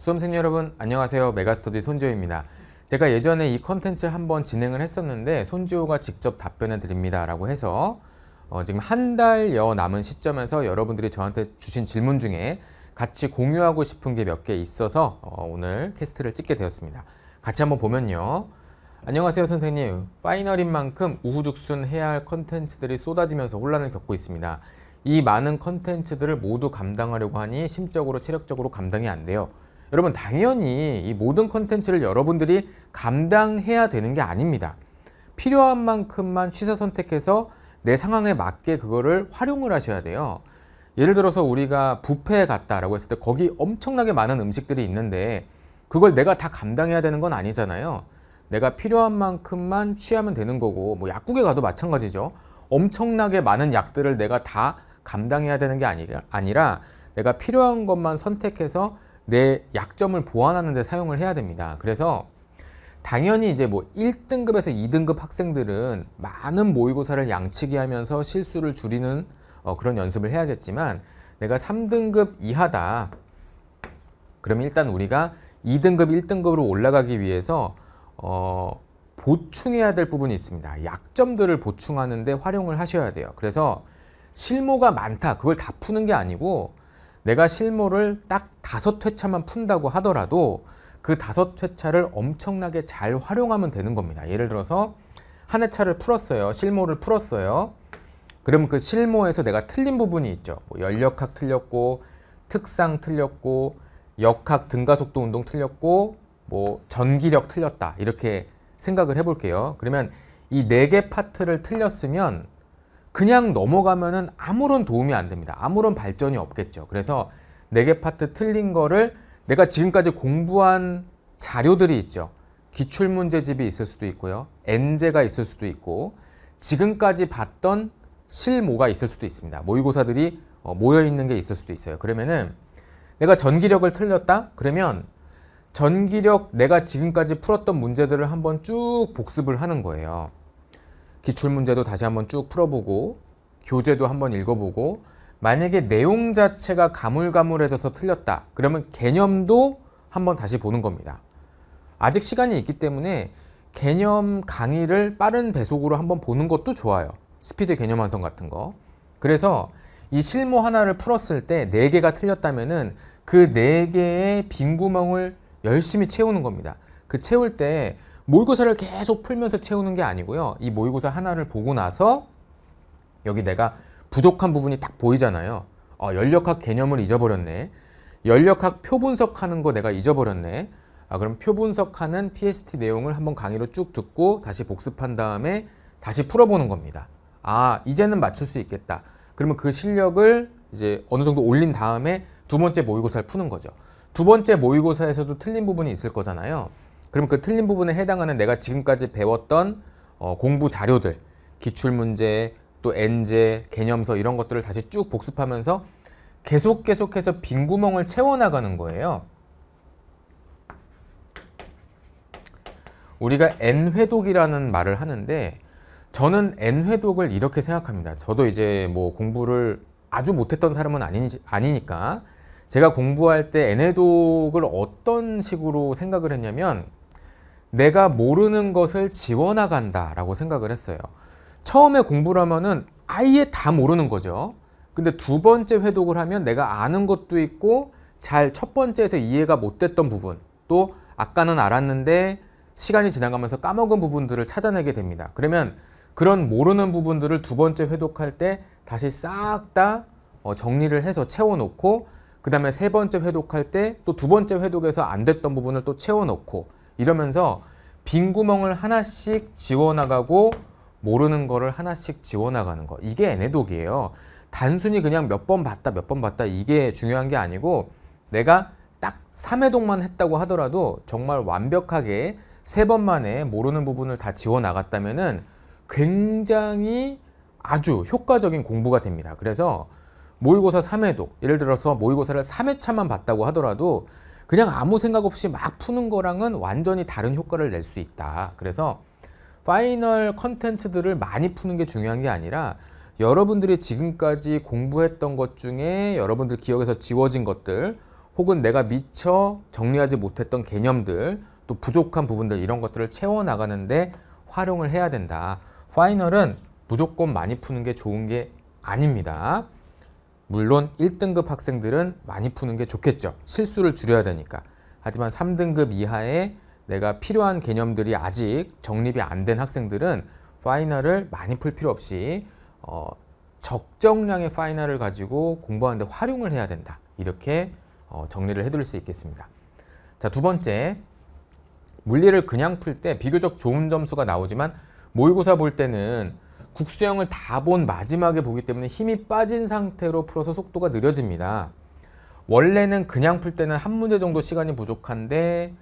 수험생 여러분 안녕하세요 메가스터디 손지호입니다 제가 예전에 이 컨텐츠 한번 진행을 했었는데 손지호가 직접 답변해 드립니다 라고 해서 어, 지금 한 달여 남은 시점에서 여러분들이 저한테 주신 질문 중에 같이 공유하고 싶은 게 몇 개 있어서 어, 오늘 캐스트를 찍게 되었습니다 같이 한번 보면요 안녕하세요 선생님 파이널인 만큼 우후죽순 해야 할 컨텐츠들이 쏟아지면서 혼란을 겪고 있습니다 이 많은 컨텐츠들을 모두 감당하려고 하니 심적으로 체력적으로 감당이 안 돼요 여러분 당연히 이 모든 컨텐츠를 여러분들이 감당해야 되는 게 아닙니다. 필요한 만큼만 취사 선택해서 내 상황에 맞게 그거를 활용을 하셔야 돼요. 예를 들어서 우리가 부페에 갔다라고 했을 때 거기 엄청나게 많은 음식들이 있는데 그걸 내가 다 감당해야 되는 건 아니잖아요. 내가 필요한 만큼만 취하면 되는 거고 뭐 약국에 가도 마찬가지죠. 엄청나게 많은 약들을 내가 다 감당해야 되는 게 아니, 아니라 내가 필요한 것만 선택해서 내 약점을 보완하는 데 사용을 해야 됩니다. 그래서 당연히 이제 뭐 1등급에서 2등급 학생들은 많은 모의고사를 양치기 하면서 실수를 줄이는 어, 그런 연습을 해야겠지만 내가 3등급 이하다. 그럼 일단 우리가 2등급, 1등급으로 올라가기 위해서 어, 보충해야 될 부분이 있습니다. 약점들을 보충하는데 활용을 하셔야 돼요. 그래서 실무가 많다. 그걸 다 푸는 게 아니고 내가 실무를 딱 다섯 회차만 푼다고 하더라도 그 다섯 회차를 엄청나게 잘 활용하면 되는 겁니다. 예를 들어서 한 회차를 풀었어요. 실모를 풀었어요. 그러면그실모에서 내가 틀린 부분이 있죠. 뭐 연력학 틀렸고 특상 틀렸고 역학 등가속도 운동 틀렸고 뭐 전기력 틀렸다 이렇게 생각을 해볼게요. 그러면 이 네 개 파트를 틀렸으면 그냥 넘어가면은 아무런 도움이 안 됩니다. 아무런 발전이 없겠죠. 그래서 네개 파트 틀린 거를 내가 지금까지 공부한 자료들이 있죠. 기출문제집이 있을 수도 있고요. 엔제가 있을 수도 있고 지금까지 봤던 실모가 있을 수도 있습니다. 모의고사들이 어, 모여 있는 게 있을 수도 있어요. 그러면은 내가 전기력을 틀렸다? 그러면 전기력 내가 지금까지 풀었던 문제들을 한번 쭉 복습을 하는 거예요. 기출문제도 다시 한번 쭉 풀어보고 교재도 한번 읽어보고 만약에 내용 자체가 가물가물해져서 틀렸다 그러면 개념도 한번 다시 보는 겁니다 아직 시간이 있기 때문에 개념 강의를 빠른 배속으로 한번 보는 것도 좋아요 스피드 개념 완성 같은 거 그래서 이 실무 하나를 풀었을 때 4개가 틀렸다면 은그 4개의 빈 구멍을 열심히 채우는 겁니다 그 채울 때 모의고사를 계속 풀면서 채우는 게 아니고요. 이 모의고사 하나를 보고 나서 여기 내가 부족한 부분이 딱 보이잖아요. 어, 연력학 개념을 잊어버렸네. 연력학 표분석하는 거 내가 잊어버렸네. 아, 그럼 표분석하는 PST 내용을 한번 강의로 쭉 듣고 다시 복습한 다음에 다시 풀어보는 겁니다. 아, 이제는 맞출 수 있겠다. 그러면 그 실력을 이제 어느 정도 올린 다음에 두 번째 모의고사를 푸는 거죠. 두 번째 모의고사에서도 틀린 부분이 있을 거잖아요. 그럼 그 틀린 부분에 해당하는 내가 지금까지 배웠던 어, 공부 자료들, 기출문제, 또 엔제, 개념서 이런 것들을 다시 쭉 복습하면서 계속 계속해서 빈 구멍을 채워나가는 거예요. 우리가 N회독이라는 말을 하는데 저는 N회독을 이렇게 생각합니다. 저도 이제 뭐 공부를 아주 못했던 사람은 아니, 아니니까 제가 공부할 때 N회독을 어떤 식으로 생각을 했냐면 내가 모르는 것을 지워나간다 라고 생각을 했어요. 처음에 공부를 하면은 아예 다 모르는 거죠. 근데 두 번째 회독을 하면 내가 아는 것도 있고 잘 첫 번째에서 이해가 못 됐던 부분 또 아까는 알았는데 시간이 지나가면서 까먹은 부분들을 찾아내게 됩니다. 그러면 그런 모르는 부분들을 두 번째 회독할 때 다시 싹다 어, 정리를 해서 채워놓고 그 다음에 세 번째 회독할 때 또 두 번째 회독에서 안 됐던 부분을 또 채워놓고 이러면서 빈 구멍을 하나씩 지워나가고 모르는 거를 하나씩 지워나가는 거 이게 애네독이에요 단순히 그냥 몇 번 봤다 몇 번 봤다 이게 중요한 게 아니고 내가 딱 3회독만 했다고 하더라도 정말 완벽하게 세 번 만에 모르는 부분을 다 지워나갔다면 은 굉장히 아주 효과적인 공부가 됩니다 그래서 모의고사 3회독 예를 들어서 모의고사를 3회차만 봤다고 하더라도 그냥 아무 생각 없이 막 푸는 거랑은 완전히 다른 효과를 낼 수 있다. 그래서 파이널 컨텐츠들을 많이 푸는 게 중요한 게 아니라 여러분들이 지금까지 공부했던 것 중에 여러분들 기억에서 지워진 것들 혹은 내가 미처 정리하지 못했던 개념들 또 부족한 부분들 이런 것들을 채워나가는데 활용을 해야 된다. 파이널은 무조건 많이 푸는 게 좋은 게 아닙니다. 물론 1등급 학생들은 많이 푸는 게 좋겠죠. 실수를 줄여야 되니까. 하지만 3등급 이하에 내가 필요한 개념들이 아직 정립이 안 된 학생들은 파이널을 많이 풀 필요 없이 어, 적정량의 파이널을 가지고 공부하는데 활용을 해야 된다. 이렇게 어, 정리를 해둘 수 있겠습니다. 자, 두 번째. 물리를 그냥 풀 때 비교적 좋은 점수가 나오지만 모의고사 볼 때는 국수형을 다 본 마지막에 보기 때문에 힘이 빠진 상태로 풀어서 속도가 느려집니다. 원래는 그냥 풀 때는 한 문제 정도 시간이 부족한데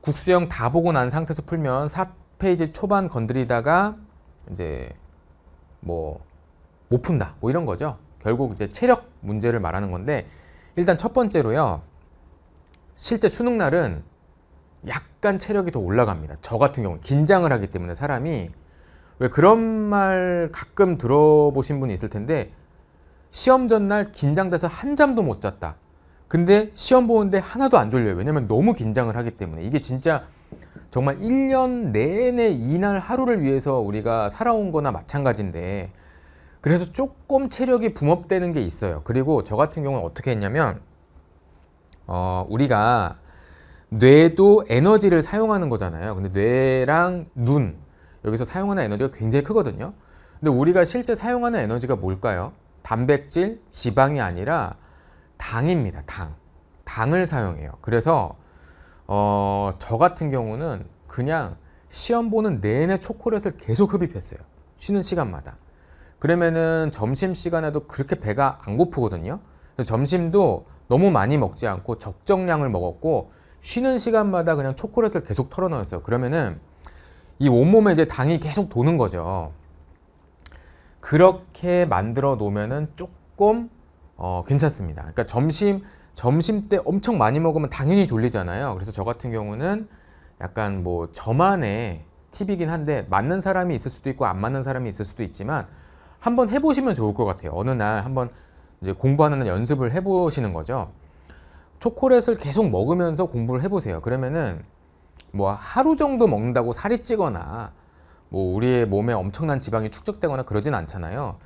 국수형 다 보고 난 상태에서 풀면 4페이지 초반 건드리다가 이제 뭐 못 푼다 뭐 이런 거죠. 결국 이제 체력 문제를 말하는 건데 일단 첫 번째로요. 실제 수능 날은 약간 체력이 더 올라갑니다. 저 같은 경우는 긴장을 하기 때문에 사람이 왜 그런 말 가끔 들어보신 분이 있을 텐데 시험 전날 긴장돼서 한 잠도 못 잤다. 근데 시험 보는데 하나도 안 졸려요. 왜냐면 너무 긴장을 하기 때문에 이게 진짜 정말 1년 내내 이날 하루를 위해서 우리가 살아온 거나 마찬가지인데 그래서 조금 체력이 붐업되는 게 있어요. 그리고 저 같은 경우는 어떻게 했냐면 어, 우리가 뇌도 에너지를 사용하는 거잖아요. 근데 뇌랑 눈, 여기서 사용하는 에너지가 굉장히 크거든요. 근데 우리가 실제 사용하는 에너지가 뭘까요? 단백질, 지방이 아니라 당입니다. 당. 당을 사용해요. 그래서 어, 저 같은 경우는 그냥 시험 보는 내내 초콜릿을 계속 흡입했어요. 쉬는 시간마다. 그러면은 점심 시간에도 그렇게 배가 안 고프거든요. 점심도 너무 많이 먹지 않고 적정량을 먹었고 쉬는 시간마다 그냥 초콜릿을 계속 털어넣었어요. 그러면은 이 온몸에 이제 당이 계속 도는 거죠. 그렇게 만들어 놓으면은 조금 어, 괜찮습니다. 그러니까 점심 점심 때 엄청 많이 먹으면 당연히 졸리잖아요. 그래서 저 같은 경우는 약간 뭐 저만의 팁이긴 한데 맞는 사람이 있을 수도 있고 안 맞는 사람이 있을 수도 있지만 한번 해보시면 좋을 것 같아요. 어느 날 한번 이제 공부하는 연습을 해보시는 거죠. 초콜릿을 계속 먹으면서 공부를 해보세요. 그러면은 뭐 하루 정도 먹는다고 살이 찌거나 뭐 우리의 몸에 엄청난 지방이 축적되거나 그러진 않잖아요.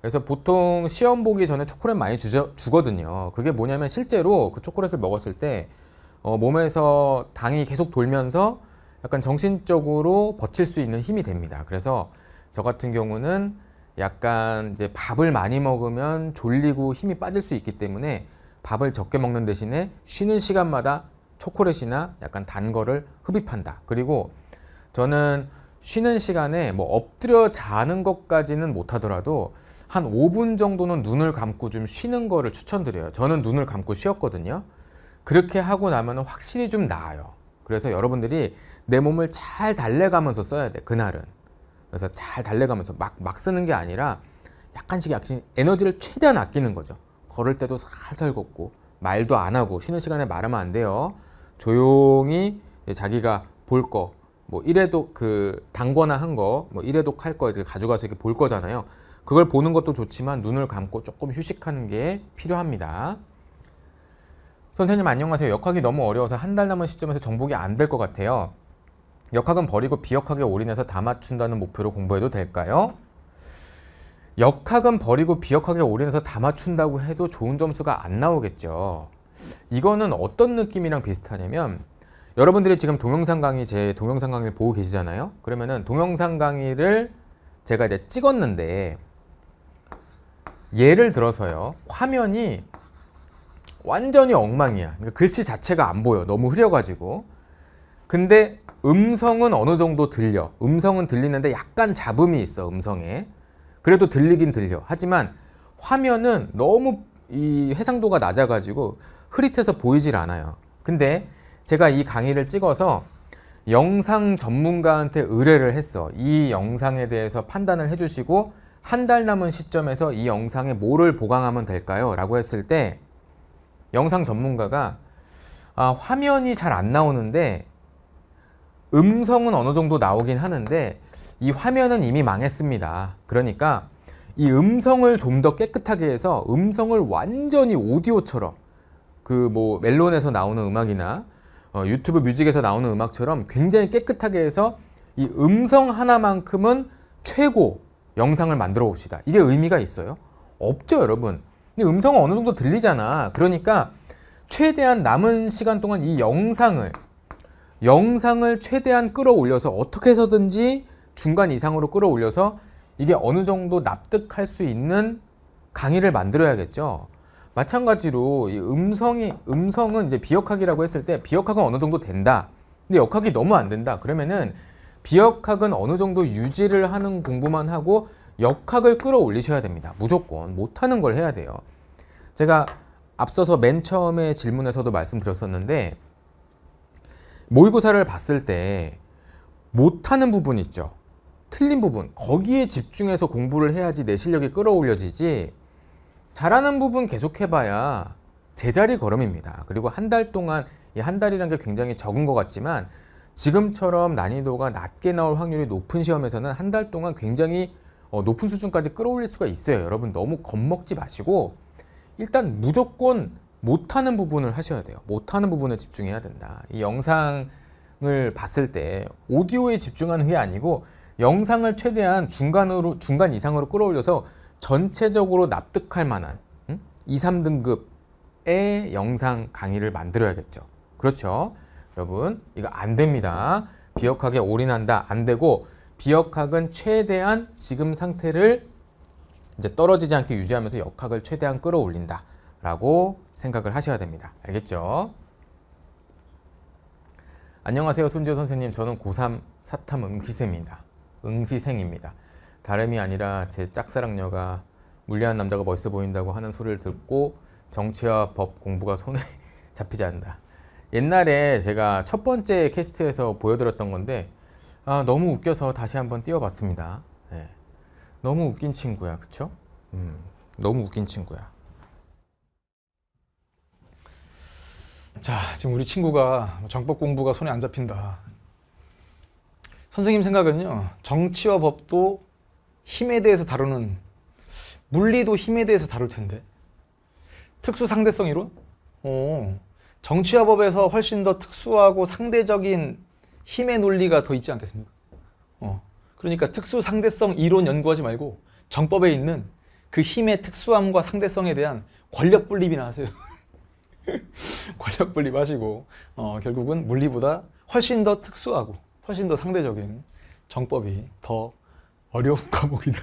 그래서 보통 시험 보기 전에 초콜릿 많이 주저, 주거든요. 그게 뭐냐면 실제로 그 초콜릿을 먹었을 때 어, 몸에서 당이 계속 돌면서 약간 정신적으로 버틸 수 있는 힘이 됩니다. 그래서 저 같은 경우는 약간 이제 밥을 많이 먹으면 졸리고 힘이 빠질 수 있기 때문에 밥을 적게 먹는 대신에 쉬는 시간마다 초콜릿이나 약간 단 거를 흡입한다. 그리고 저는 쉬는 시간에 뭐 엎드려 자는 것까지는 못하더라도 한 5분 정도는 눈을 감고 좀 쉬는 거를 추천드려요. 저는 눈을 감고 쉬었거든요. 그렇게 하고 나면 확실히 좀 나아요. 그래서 여러분들이 내 몸을 잘 달래가면서 써야 돼, 그날은. 그래서 잘 달래가면서 막, 막 쓰는 게 아니라 약간씩 약간 에너지를 최대한 아끼는 거죠. 걸을 때도 살살 걷고 말도 안 하고 쉬는 시간에 말하면 안 돼요. 조용히 자기가 볼 거, 뭐 이래도 그 당거나 한 거, 뭐 이래도 할거 이제 가져가서 이렇게 볼 거잖아요. 그걸 보는 것도 좋지만 눈을 감고 조금 휴식하는 게 필요합니다. 선생님 안녕하세요. 역학이 너무 어려워서 한 달 남은 시점에서 정복이 안 될 것 같아요. 역학은 버리고 비역학에 올인해서 다 맞춘다는 목표로 공부해도 될까요? 역학은 버리고 비역학에 올인해서 다 맞춘다고 해도 좋은 점수가 안 나오겠죠. 이거는 어떤 느낌이랑 비슷하냐면 여러분들이 지금 동영상 강의 제 동영상 강의를 보고 계시잖아요 그러면은 동영상 강의를 제가 이제 찍었는데 예를 들어서요 화면이 완전히 엉망이야 그러니까 글씨 자체가 안 보여 너무 흐려가지고 근데 음성은 어느 정도 들려 음성은 들리는데 약간 잡음이 있어 음성에 그래도 들리긴 들려 하지만 화면은 너무 이 해상도가 낮아가지고 흐릿해서 보이질 않아요. 근데 제가 이 강의를 찍어서 영상 전문가한테 의뢰를 했어. 이 영상에 대해서 판단을 해주시고 한 달 남은 시점에서 이 영상에 뭐를 보강하면 될까요? 라고 했을 때 영상 전문가가 아, 화면이 잘 안 나오는데 음성은 어느 정도 나오긴 하는데 이 화면은 이미 망했습니다. 그러니까 이 음성을 좀 더 깨끗하게 해서 음성을 완전히 오디오처럼 그뭐 멜론에서 나오는 음악이나 어, 유튜브 뮤직에서 나오는 음악처럼 굉장히 깨끗하게 해서 이 음성 하나만큼은 최고 영상을 만들어 봅시다. 이게 의미가 있어요? 없죠, 여러분. 음성은 어느 정도 들리잖아. 그러니까 최대한 남은 시간 동안 이 영상을 영상을 최대한 끌어올려서 어떻게 해서든지 중간 이상으로 끌어올려서 이게 어느 정도 납득할 수 있는 강의를 만들어야겠죠. 마찬가지로 이 음성이 음성은 이제 비역학이라고 했을 때 비역학은 어느 정도 된다. 근데 역학이 너무 안 된다. 그러면은 비역학은 어느 정도 유지를 하는 공부만 하고 역학을 끌어올리셔야 됩니다. 무조건 못하는 걸 해야 돼요. 제가 앞서서 맨 처음에 질문에서도 말씀드렸었는데 모의고사를 봤을 때 못하는 부분 있죠. 틀린 부분 거기에 집중해서 공부를 해야지 내 실력이 끌어올려지지 잘하는 부분 계속해봐야 제자리 걸음입니다. 그리고 한 달 동안 이 한 달이란 게 굉장히 적은 것 같지만 지금처럼 난이도가 낮게 나올 확률이 높은 시험에서는 한 달 동안 굉장히 어, 높은 수준까지 끌어올릴 수가 있어요. 여러분 너무 겁먹지 마시고 일단 무조건 못하는 부분을 하셔야 돼요. 못하는 부분에 집중해야 된다. 이 영상을 봤을 때 오디오에 집중하는 게 아니고 영상을 최대한 중간으로 중간 이상으로 끌어올려서 전체적으로 납득할 만한 2, 음? 3등급의 영상 강의를 만들어야겠죠. 그렇죠? 여러분 이거 안 됩니다. 비역학에 올인한다. 안 되고 비역학은 최대한 지금 상태를 이제 떨어지지 않게 유지하면서 역학을 최대한 끌어올린다. 라고 생각을 하셔야 됩니다. 알겠죠? 안녕하세요. 손지호 선생님. 저는 고3 사탐 응시생입니다. 응시생입니다. 다름이 아니라 제 짝사랑녀가 물리한 남자가 멋있어 보인다고 하는 소리를 듣고 정치와 법 공부가 손에 잡히지 않는다. 옛날에 제가 첫 번째 캐스트에서 보여드렸던 건데 아, 너무 웃겨서 다시 한번 띄워봤습니다. 네. 너무 웃긴 친구야, 그쵸? 음, 너무 웃긴 친구야. 자, 지금 우리 친구가 정법 공부가 손에 안 잡힌다. 선생님 생각은요, 정치와 법도 힘에 대해서 다루는 물리도 힘에 대해서 다룰 텐데 특수 상대성 이론? 어, 정치와법에서 훨씬 더 특수하고 상대적인 힘의 논리가 더 있지 않겠습니까? 어, 그러니까 특수 상대성 이론 연구하지 말고 정법에 있는 그 힘의 특수함과 상대성에 대한 권력 분립이나 하세요. 권력 분립하시고 어, 결국은 물리보다 훨씬 더 특수하고 훨씬 더 상대적인 정법이 더 어려운 과목이다.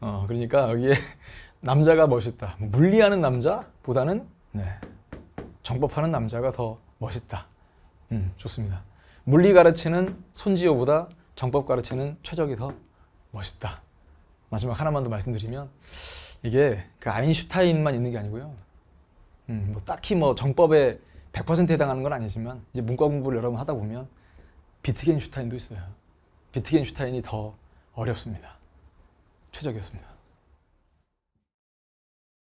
어, 그러니까 여기에 남자가 멋있다. 물리하는 남자보다는 네, 정법하는 남자가 더 멋있다. 음, 좋습니다. 물리 가르치는 손지호보다 정법 가르치는 최적이 더 멋있다. 마지막 하나만 더 말씀드리면 이게 그 아인슈타인만 있는 게 아니고요. 음, 뭐 딱히 뭐 정법에 100% 해당하는 건 아니지만 이제 문과 공부를 여러분 하다 보면 비트겐슈타인도 있어요. 비트겐슈타인이 더 어렵습니다. 최적이었습니다.